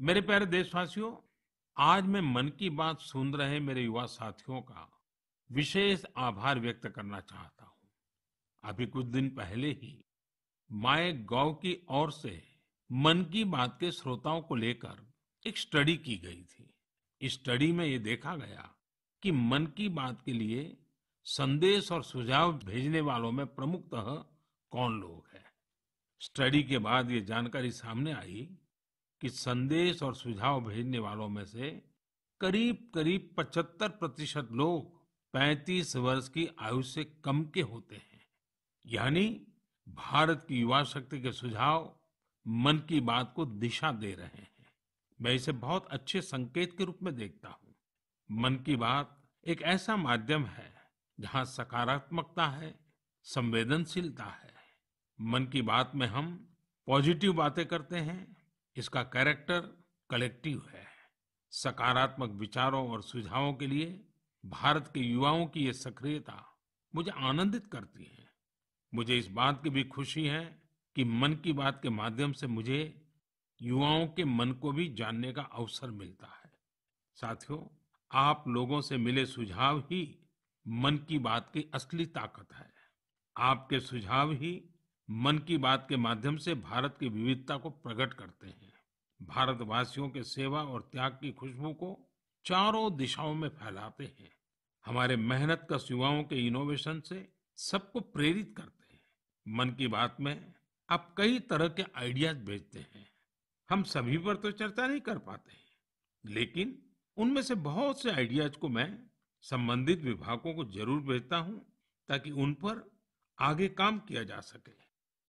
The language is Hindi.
मेरे प्यारे देशवासियों आज मैं मन की बात सुन रहे मेरे युवा साथियों का विशेष आभार व्यक्त करना चाहता हूं अभी कुछ दिन पहले ही माए गॉव की ओर से मन की बात के श्रोताओं को लेकर एक स्टडी की गई थी इस स्टडी में ये देखा गया कि मन की बात के लिए संदेश और सुझाव भेजने वालों में प्रमुखतः कौन लोग हैं स्टडी के बाद ये जानकारी सामने आई कि संदेश और सुझाव भेजने वालों में से करीब करीब 75 प्रतिशत लोग 35 वर्ष की आयु से कम के होते हैं यानी भारत की युवा शक्ति के सुझाव मन की बात को दिशा दे रहे हैं मैं इसे बहुत अच्छे संकेत के रूप में देखता हूँ मन की बात एक ऐसा माध्यम है जहाँ सकारात्मकता है संवेदनशीलता है मन की बात में हम पॉजिटिव बातें करते हैं इसका कैरेक्टर कलेक्टिव है सकारात्मक विचारों और सुझावों के लिए भारत के युवाओं की ये सक्रियता मुझे आनंदित करती है मुझे इस बात की भी खुशी है कि मन की बात के माध्यम से मुझे युवाओं के मन को भी जानने का अवसर मिलता है साथियों आप लोगों से मिले सुझाव ही मन की बात की असली ताकत है आपके सुझाव ही मन की बात के माध्यम से भारत की विविधता को प्रकट करते हैं भारतवासियों के सेवा और त्याग की खुशबू को चारों दिशाओं में फैलाते हैं हमारे मेहनत का युवाओं के इनोवेशन से सबको प्रेरित करते हैं मन की बात में आप कई तरह के आइडियाज भेजते हैं हम सभी पर तो चर्चा नहीं कर पाते हैं लेकिन उनमें से बहुत से आइडियाज को मैं संबंधित विभागों को जरूर भेजता हूं ताकि उन पर आगे काम किया जा सके